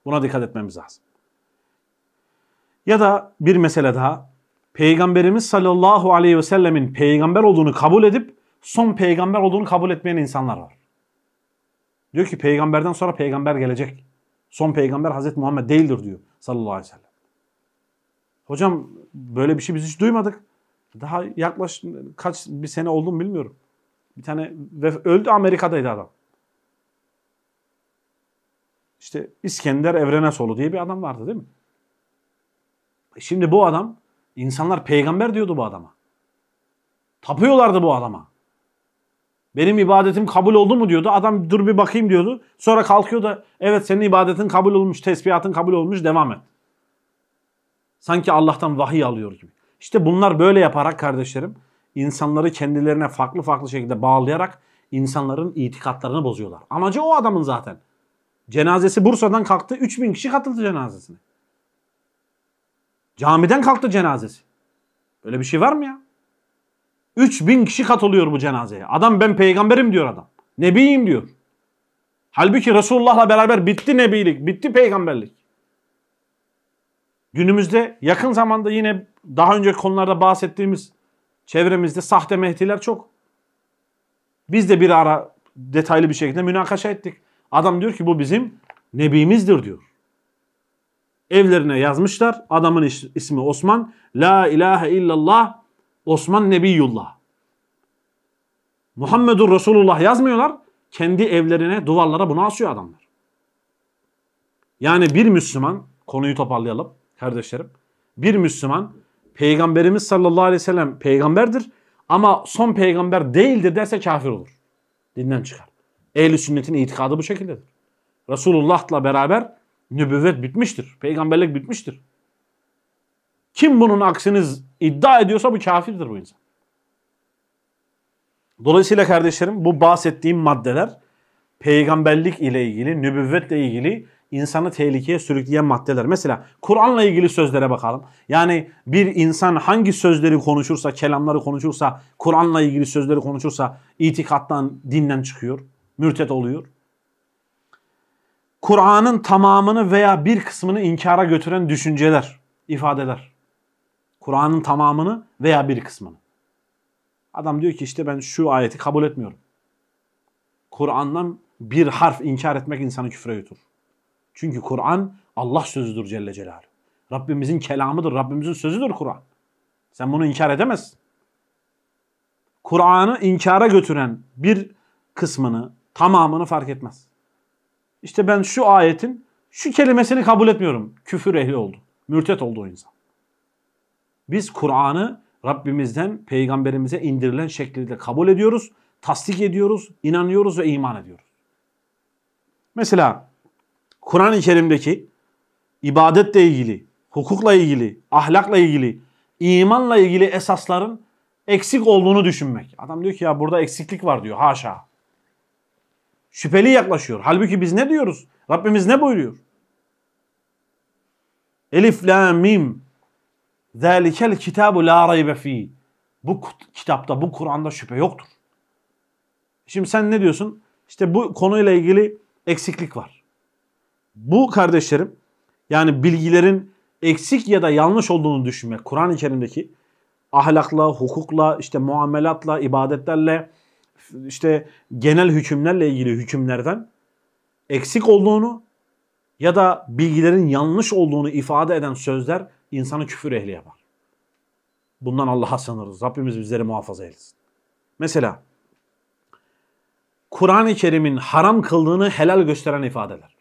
Buna dikkat etmemiz lazım. Ya da bir mesele daha. Peygamberimiz sallallahu aleyhi ve sellemin peygamber olduğunu kabul edip son peygamber olduğunu kabul etmeyen insanlar var. Diyor ki peygamberden sonra peygamber gelecek. Son peygamber Hazreti Muhammed değildir diyor sallallahu aleyhi ve sellem. Hocam böyle bir şey biz hiç duymadık. Daha yaklaşık kaç bir sene oldu mu bilmiyorum. Bir tane öldü Amerika'daydı adam. İşte İskender Evrene diye bir adam vardı değil mi? E şimdi bu adam insanlar peygamber diyordu bu adama. Tapıyorlardı bu adama. Benim ibadetim kabul oldu mu diyordu. Adam dur bir bakayım diyordu. Sonra kalkıyor da evet senin ibadetin kabul olmuş, tesbihatın kabul olmuş devam et. Sanki Allah'tan vahiy alıyor gibi. İşte bunlar böyle yaparak kardeşlerim insanları kendilerine farklı farklı şekilde bağlayarak insanların itikatlarını bozuyorlar. Amacı o adamın zaten. Cenazesi Bursa'dan kalktı 3000 kişi katıldı cenazesine. Camiden kalktı cenazesi. Böyle bir şey var mı ya? 3000 kişi katılıyor bu cenazeye. Adam ben peygamberim diyor adam. Nebiyim diyor. Halbuki Resulullah'la beraber bitti nebilik, bitti peygamberlik. Günümüzde yakın zamanda yine daha önce konularda bahsettiğimiz çevremizde sahte mehdiler çok. Biz de bir ara detaylı bir şekilde münakaşa ettik. Adam diyor ki bu bizim nebimizdir diyor. Evlerine yazmışlar. Adamın ismi Osman. La ilahe illallah Osman Nebiyullah. Muhammedur Resulullah yazmıyorlar. Kendi evlerine, duvarlara bunu asıyor adamlar. Yani bir Müslüman, konuyu toparlayalım kardeşlerim. Bir Müslüman Peygamberimiz sallallahu aleyhi ve sellem peygamberdir ama son peygamber değildir derse kafir olur. Dinden çıkar. Ehl-i sünnetin itikadı bu şekildedir. Resulullah'la beraber nübüvvet bitmiştir. Peygamberlik bitmiştir. Kim bunun aksiniz iddia ediyorsa bu kafirdir bu insan. Dolayısıyla kardeşlerim bu bahsettiğim maddeler peygamberlik ile ilgili, nübüvvetle ilgili insanı tehlikeye sürükleyen maddeler. Mesela Kur'an'la ilgili sözlere bakalım. Yani bir insan hangi sözleri konuşursa, kelamları konuşursa, Kur'an'la ilgili sözleri konuşursa itikattan, dinden çıkıyor, mürtet oluyor. Kur'an'ın tamamını veya bir kısmını inkara götüren düşünceler, ifadeler. Kur'an'ın tamamını veya bir kısmını. Adam diyor ki işte ben şu ayeti kabul etmiyorum. Kur'an'dan bir harf inkar etmek insanı küfre götürür. Çünkü Kur'an Allah sözüdür Celle Celal. Rabbimizin kelamıdır, Rabbimizin sözüdür Kur'an. Sen bunu inkar edemezsin. Kur'an'ı inkara götüren bir kısmını, tamamını fark etmez. İşte ben şu ayetin şu kelimesini kabul etmiyorum. Küfür ehli oldu. Mürtet oldu o insan. Biz Kur'an'ı Rabbimizden, peygamberimize indirilen şekilde kabul ediyoruz, tasdik ediyoruz, inanıyoruz ve iman ediyoruz. Mesela Kur'an-ı Kerim'deki ibadetle ilgili, hukukla ilgili, ahlakla ilgili, imanla ilgili esasların eksik olduğunu düşünmek. Adam diyor ki ya burada eksiklik var diyor. Haşa. Şüpheli yaklaşıyor. Halbuki biz ne diyoruz? Rabbimiz ne buyuruyor? Elif, la, mim. Zalikel kitabu la raybe fi. Bu kitapta, bu Kur'an'da şüphe yoktur. Şimdi sen ne diyorsun? İşte bu konuyla ilgili eksiklik var bu kardeşlerim yani bilgilerin eksik ya da yanlış olduğunu düşünmek, Kur'an-ı Kerim'deki ahlakla, hukukla, işte muamelatla, ibadetlerle, işte genel hükümlerle ilgili hükümlerden eksik olduğunu ya da bilgilerin yanlış olduğunu ifade eden sözler insanı küfür ehli yapar. Bundan Allah'a sanırız, Rabbimiz bizleri muhafaza eylesin. Mesela Kur'an-ı Kerim'in haram kıldığını helal gösteren ifadeler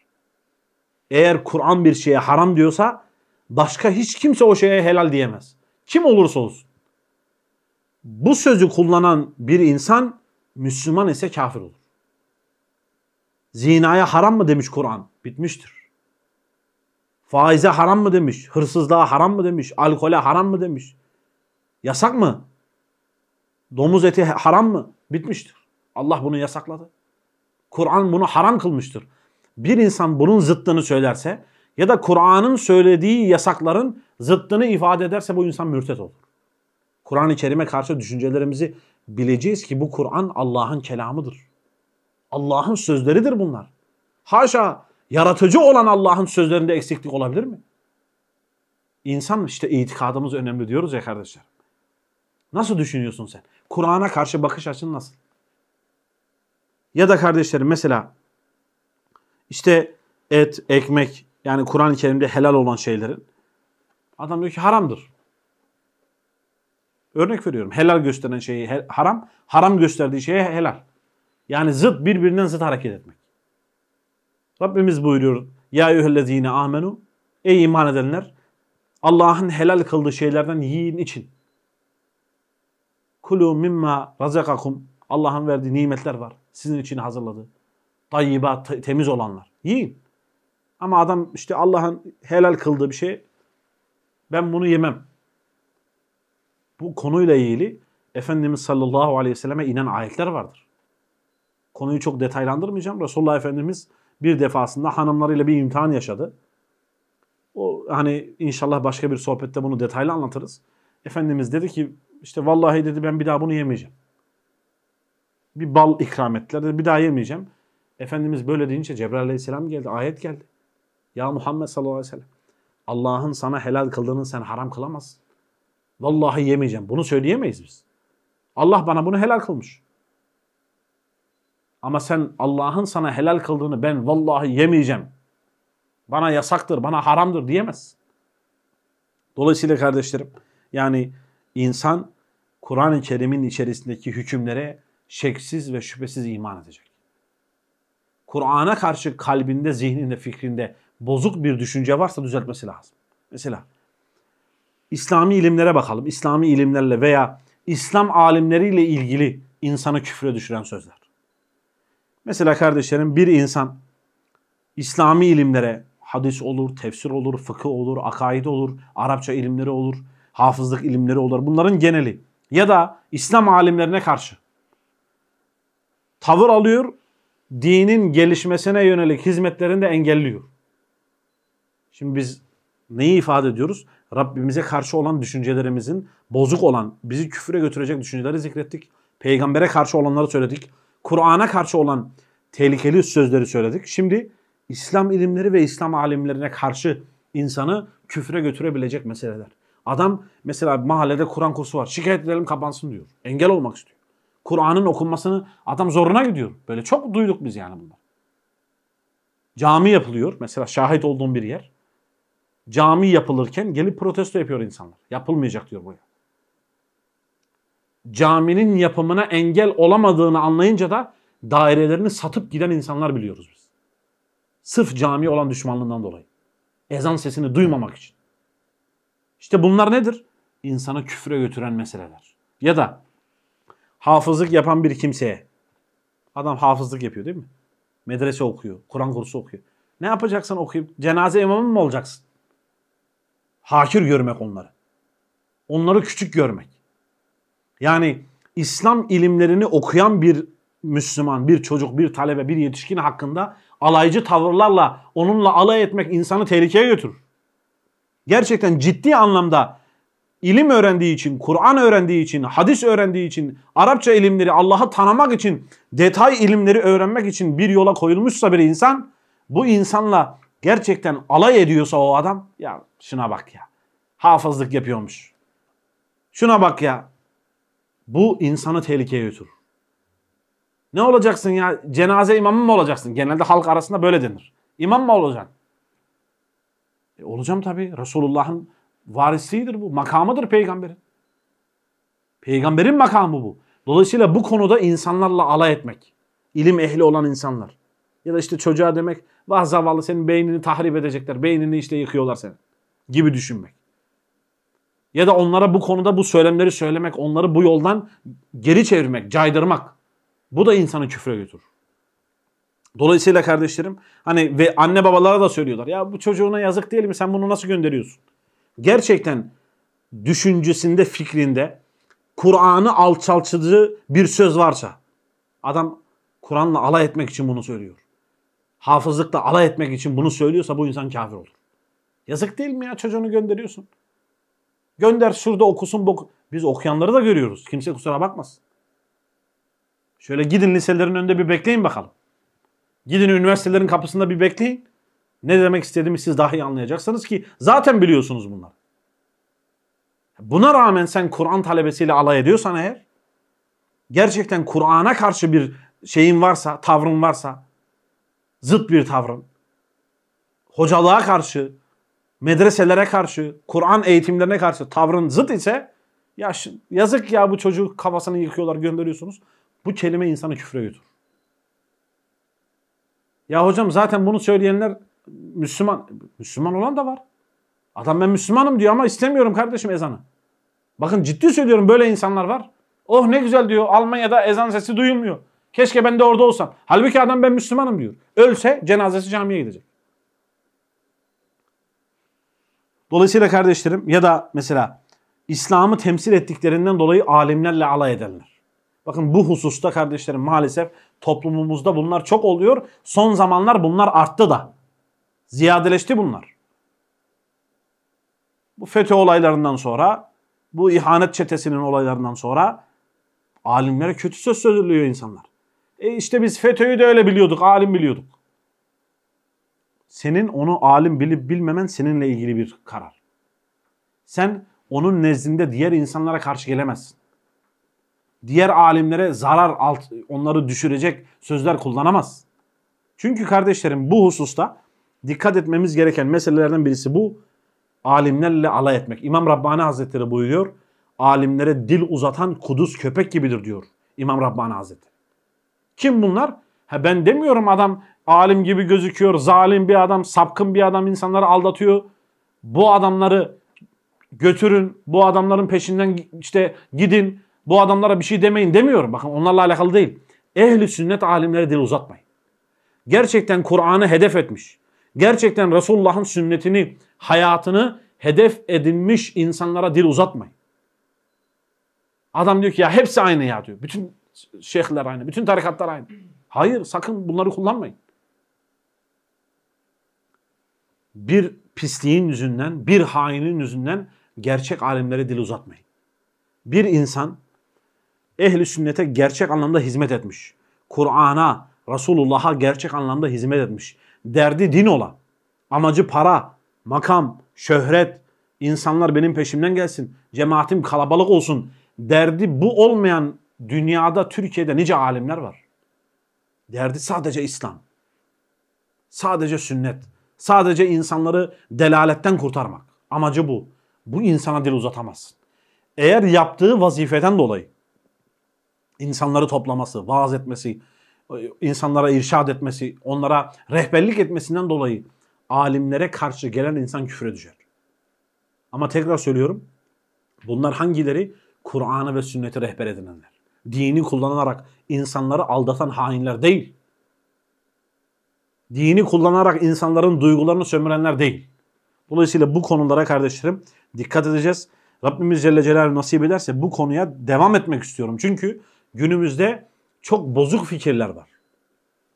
eğer Kur'an bir şeye haram diyorsa başka hiç kimse o şeye helal diyemez. Kim olursa olsun. Bu sözü kullanan bir insan Müslüman ise kafir olur. Zinaya haram mı demiş Kur'an? Bitmiştir. Faize haram mı demiş? Hırsızlığa haram mı demiş? Alkole haram mı demiş? Yasak mı? Domuz eti haram mı? Bitmiştir. Allah bunu yasakladı. Kur'an bunu haram kılmıştır bir insan bunun zıttını söylerse ya da Kur'an'ın söylediği yasakların zıttını ifade ederse bu insan mürtet olur. Kur'an-ı Kerim'e karşı düşüncelerimizi bileceğiz ki bu Kur'an Allah'ın kelamıdır. Allah'ın sözleridir bunlar. Haşa yaratıcı olan Allah'ın sözlerinde eksiklik olabilir mi? İnsan işte itikadımız önemli diyoruz ya kardeşler. Nasıl düşünüyorsun sen? Kur'an'a karşı bakış açın nasıl? Ya da kardeşlerim mesela işte et, ekmek yani Kur'an-ı Kerim'de helal olan şeylerin adam diyor ki haramdır. Örnek veriyorum. Helal gösteren şeyi he, haram, haram gösterdiği şeye helal. Yani zıt birbirinden zıt hareket etmek. Rabbimiz buyuruyor. Ya eyyühellezine amenu Ey iman edenler Allah'ın helal kıldığı şeylerden yiyin için. Kulu mimma razakakum Allah'ın verdiği nimetler var. Sizin için hazırladı. Tayyibat, temiz olanlar. Yiyin. Ama adam işte Allah'ın helal kıldığı bir şey. Ben bunu yemem. Bu konuyla ilgili Efendimiz sallallahu aleyhi ve selleme inen ayetler vardır. Konuyu çok detaylandırmayacağım. Resulullah Efendimiz bir defasında hanımlarıyla bir imtihan yaşadı. O hani inşallah başka bir sohbette bunu detaylı anlatırız. Efendimiz dedi ki işte vallahi dedi ben bir daha bunu yemeyeceğim. Bir bal ikram ettiler dedi bir daha yemeyeceğim. Efendimiz böyle deyince Cebrail aleyhisselam geldi. Ayet geldi. Ya Muhammed sallallahu aleyhi ve sellem. Allah'ın sana helal kıldığını sen haram kılamazsın. Vallahi yemeyeceğim. Bunu söyleyemeyiz biz. Allah bana bunu helal kılmış. Ama sen Allah'ın sana helal kıldığını ben vallahi yemeyeceğim. Bana yasaktır, bana haramdır diyemezsin. Dolayısıyla kardeşlerim yani insan Kur'an-ı Kerim'in içerisindeki hükümlere şeksiz ve şüphesiz iman edecek. Kur'an'a karşı kalbinde, zihninde, fikrinde bozuk bir düşünce varsa düzeltmesi lazım. Mesela İslami ilimlere bakalım. İslami ilimlerle veya İslam alimleriyle ilgili insanı küfre düşüren sözler. Mesela kardeşlerim bir insan İslami ilimlere hadis olur, tefsir olur, fıkıh olur, akaid olur, Arapça ilimleri olur, hafızlık ilimleri olur. Bunların geneli ya da İslam alimlerine karşı tavır alıyor dinin gelişmesine yönelik hizmetlerini de engelliyor. Şimdi biz neyi ifade ediyoruz? Rabbimize karşı olan düşüncelerimizin bozuk olan, bizi küfüre götürecek düşünceleri zikrettik. Peygambere karşı olanları söyledik. Kur'an'a karşı olan tehlikeli sözleri söyledik. Şimdi İslam ilimleri ve İslam alimlerine karşı insanı küfre götürebilecek meseleler. Adam mesela mahallede Kur'an kursu var. Şikayet edelim kapansın diyor. Engel olmak istiyor. Kur'an'ın okunmasını adam zoruna gidiyor. Böyle çok duyduk biz yani bunu. Cami yapılıyor. Mesela şahit olduğum bir yer. Cami yapılırken gelip protesto yapıyor insanlar. Yapılmayacak diyor buraya. Caminin yapımına engel olamadığını anlayınca da dairelerini satıp giden insanlar biliyoruz biz. Sırf cami olan düşmanlığından dolayı. Ezan sesini duymamak için. İşte bunlar nedir? İnsanı küfre götüren meseleler. Ya da hafızlık yapan bir kimseye. Adam hafızlık yapıyor değil mi? Medrese okuyor, Kur'an kursu okuyor. Ne yapacaksan okuyup cenaze imamı mı olacaksın? Hakir görmek onları. Onları küçük görmek. Yani İslam ilimlerini okuyan bir Müslüman, bir çocuk, bir talebe, bir yetişkin hakkında alaycı tavırlarla onunla alay etmek insanı tehlikeye götürür. Gerçekten ciddi anlamda ilim öğrendiği için, Kur'an öğrendiği için, hadis öğrendiği için, Arapça ilimleri, Allah'ı tanımak için, detay ilimleri öğrenmek için bir yola koyulmuşsa bir insan, bu insanla gerçekten alay ediyorsa o adam, ya şuna bak ya, hafızlık yapıyormuş. Şuna bak ya, bu insanı tehlikeye götür. Ne olacaksın ya? Cenaze imamı mı olacaksın? Genelde halk arasında böyle denir. İmam mı olacaksın? E, olacağım tabii. Resulullah'ın varisidir bu. Makamıdır peygamberin. Peygamberin makamı bu. Dolayısıyla bu konuda insanlarla alay etmek. ilim ehli olan insanlar. Ya da işte çocuğa demek vah zavallı senin beynini tahrip edecekler. Beynini işte yıkıyorlar senin. Gibi düşünmek. Ya da onlara bu konuda bu söylemleri söylemek. Onları bu yoldan geri çevirmek, caydırmak. Bu da insanı küfre götürür. Dolayısıyla kardeşlerim hani ve anne babalara da söylüyorlar. Ya bu çocuğuna yazık değil mi? Sen bunu nasıl gönderiyorsun? gerçekten düşüncesinde, fikrinde Kur'an'ı alçaltıcı bir söz varsa adam Kur'an'la alay etmek için bunu söylüyor. Hafızlıkla alay etmek için bunu söylüyorsa bu insan kafir olur. Yazık değil mi ya çocuğunu gönderiyorsun. Gönder şurada okusun. Bok. Biz okuyanları da görüyoruz. Kimse kusura bakmasın. Şöyle gidin liselerin önünde bir bekleyin bakalım. Gidin üniversitelerin kapısında bir bekleyin. Ne demek istediğimi siz daha iyi anlayacaksınız ki zaten biliyorsunuz bunlar. Buna rağmen sen Kur'an talebesiyle alay ediyorsan eğer, gerçekten Kur'an'a karşı bir şeyin varsa, tavrın varsa, zıt bir tavrın, hocalığa karşı, medreselere karşı, Kur'an eğitimlerine karşı tavrın zıt ise, ya yazık ya bu çocuğu kafasını yıkıyorlar gönderiyorsunuz. Bu kelime insanı küfre götür. Ya hocam zaten bunu söyleyenler Müslüman Müslüman olan da var. Adam ben Müslümanım diyor ama istemiyorum kardeşim ezanı. Bakın ciddi söylüyorum böyle insanlar var. Oh ne güzel diyor Almanya'da ezan sesi duyulmuyor. Keşke ben de orada olsam. Halbuki adam ben Müslümanım diyor. Ölse cenazesi camiye gidecek. Dolayısıyla kardeşlerim ya da mesela İslam'ı temsil ettiklerinden dolayı alimlerle alay edenler. Bakın bu hususta kardeşlerim maalesef toplumumuzda bunlar çok oluyor. Son zamanlar bunlar arttı da. Ziyadeleşti bunlar. Bu FETÖ olaylarından sonra, bu ihanet çetesinin olaylarından sonra alimlere kötü söz söylüyor insanlar. E işte biz FETÖ'yü de öyle biliyorduk, alim biliyorduk. Senin onu alim bilip bilmemen seninle ilgili bir karar. Sen onun nezdinde diğer insanlara karşı gelemezsin. Diğer alimlere zarar alt, onları düşürecek sözler kullanamazsın. Çünkü kardeşlerim bu hususta dikkat etmemiz gereken meselelerden birisi bu. Alimlerle alay etmek. İmam Rabbani Hazretleri buyuruyor. Alimlere dil uzatan kuduz köpek gibidir diyor İmam Rabbani Hazretleri. Kim bunlar? Ha ben demiyorum adam alim gibi gözüküyor, zalim bir adam, sapkın bir adam insanları aldatıyor. Bu adamları götürün, bu adamların peşinden işte gidin, bu adamlara bir şey demeyin demiyorum. Bakın onlarla alakalı değil. Ehli sünnet alimlere dil uzatmayın. Gerçekten Kur'an'ı hedef etmiş. Gerçekten Resulullah'ın sünnetini, hayatını hedef edinmiş insanlara dil uzatmayın. Adam diyor ki ya hepsi aynı ya diyor. Bütün şeyhler aynı, bütün tarikatlar aynı. Hayır sakın bunları kullanmayın. Bir pisliğin yüzünden, bir hainin yüzünden gerçek alimlere dil uzatmayın. Bir insan ehli sünnete gerçek anlamda hizmet etmiş. Kur'an'a, Resulullah'a gerçek anlamda hizmet etmiş derdi din ola, amacı para, makam, şöhret, insanlar benim peşimden gelsin, cemaatim kalabalık olsun derdi bu olmayan dünyada Türkiye'de nice alimler var. Derdi sadece İslam. Sadece sünnet. Sadece insanları delaletten kurtarmak. Amacı bu. Bu insana dil uzatamazsın. Eğer yaptığı vazifeden dolayı insanları toplaması, vaaz etmesi, insanlara irşad etmesi, onlara rehberlik etmesinden dolayı alimlere karşı gelen insan küfre düşer. Ama tekrar söylüyorum. Bunlar hangileri? Kur'an'ı ve sünneti rehber edinenler. Dini kullanarak insanları aldatan hainler değil. Dini kullanarak insanların duygularını sömürenler değil. Dolayısıyla bu konulara kardeşlerim dikkat edeceğiz. Rabbimiz Celle Celal nasip ederse bu konuya devam etmek istiyorum. Çünkü günümüzde çok bozuk fikirler var.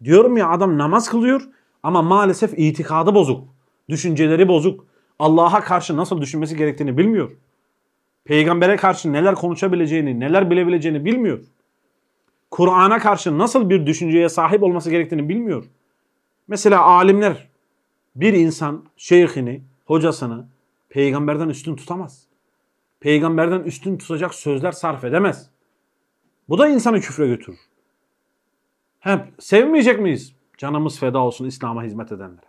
Diyorum ya adam namaz kılıyor ama maalesef itikadı bozuk. Düşünceleri bozuk. Allah'a karşı nasıl düşünmesi gerektiğini bilmiyor. Peygambere karşı neler konuşabileceğini, neler bilebileceğini bilmiyor. Kur'an'a karşı nasıl bir düşünceye sahip olması gerektiğini bilmiyor. Mesela alimler bir insan şeyhini, hocasını peygamberden üstün tutamaz. Peygamberden üstün tutacak sözler sarf edemez. Bu da insanı küfre götürür. Hem sevmeyecek miyiz? Canımız feda olsun İslam'a hizmet edenlere.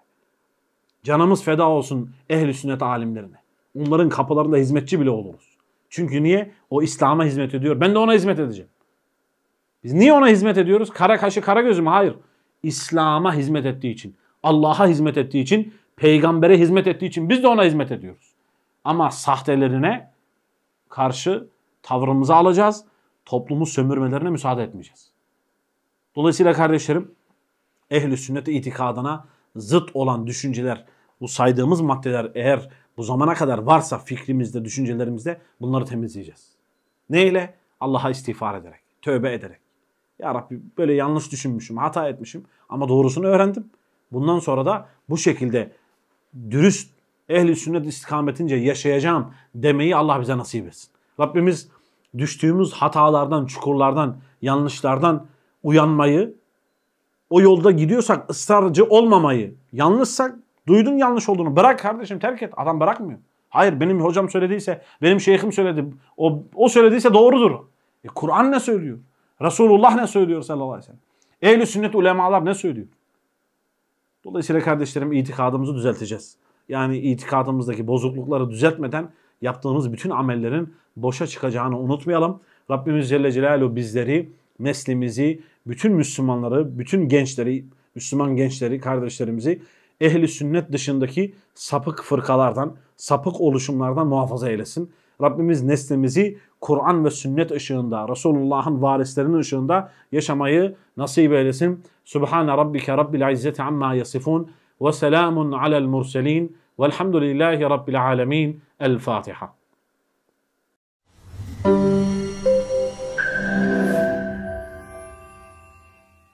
Canımız feda olsun ehli sünnet alimlerine. Onların kapılarında hizmetçi bile oluruz. Çünkü niye? O İslam'a hizmet ediyor. Ben de ona hizmet edeceğim. Biz niye ona hizmet ediyoruz? Kara kaşı kara gözü mü? Hayır. İslam'a hizmet ettiği için, Allah'a hizmet ettiği için, peygambere hizmet ettiği için biz de ona hizmet ediyoruz. Ama sahtelerine karşı tavrımızı alacağız. Toplumu sömürmelerine müsaade etmeyeceğiz. Dolayısıyla kardeşlerim ehli sünnet itikadına zıt olan düşünceler bu saydığımız maddeler eğer bu zamana kadar varsa fikrimizde, düşüncelerimizde bunları temizleyeceğiz. Neyle? Allah'a istiğfar ederek, tövbe ederek. Ya Rabbi böyle yanlış düşünmüşüm, hata etmişim ama doğrusunu öğrendim. Bundan sonra da bu şekilde dürüst ehli sünnet istikametince yaşayacağım demeyi Allah bize nasip etsin. Rabbimiz düştüğümüz hatalardan, çukurlardan, yanlışlardan uyanmayı, o yolda gidiyorsak ısrarcı olmamayı, yanlışsak duydun yanlış olduğunu bırak kardeşim terk et. Adam bırakmıyor. Hayır benim hocam söylediyse, benim şeyhim söyledi, o, o söylediyse doğrudur. E, Kur'an ne söylüyor? Resulullah ne söylüyor sallallahu aleyhi ve sellem? Ehli sünnet ulemalar ne söylüyor? Dolayısıyla kardeşlerim itikadımızı düzelteceğiz. Yani itikadımızdaki bozuklukları düzeltmeden yaptığımız bütün amellerin boşa çıkacağını unutmayalım. Rabbimiz Celle Celaluhu bizleri, neslimizi, bütün Müslümanları, bütün gençleri, Müslüman gençleri, kardeşlerimizi ehli sünnet dışındaki sapık fırkalardan, sapık oluşumlardan muhafaza eylesin. Rabbimiz neslimizi Kur'an ve sünnet ışığında, Resulullah'ın varislerinin ışığında yaşamayı nasip eylesin. Subhane rabbike rabbil izzeti amma yasifun ve selamun alel murselin velhamdülillahi rabbil alemin. El Fatiha. Müzik